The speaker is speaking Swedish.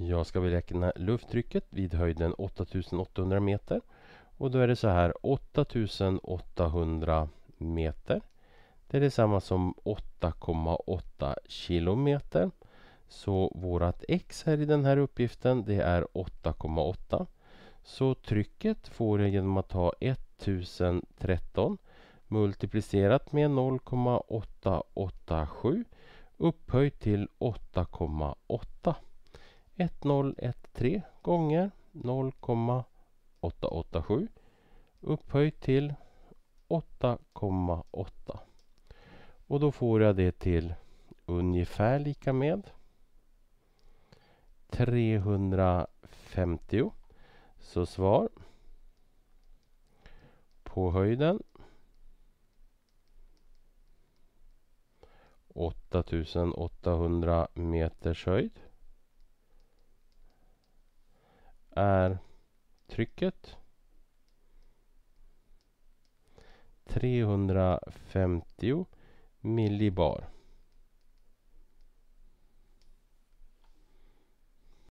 Jag ska beräkna lufttrycket vid höjden 8800 meter. Och då är det så här 8800 meter. Det är detsamma som 8,8 kilometer. Så vårat x här i den här uppgiften det är 8,8. Så trycket får jag genom att ta 1013 multiplicerat med 0,887 upphöjt till 8,8. 1013 gånger 0,887 upphöjt till 8,8. Och då får jag det till ungefär lika med 350. Så svar på höjden 8800 meters höjd är trycket. 350 millibar.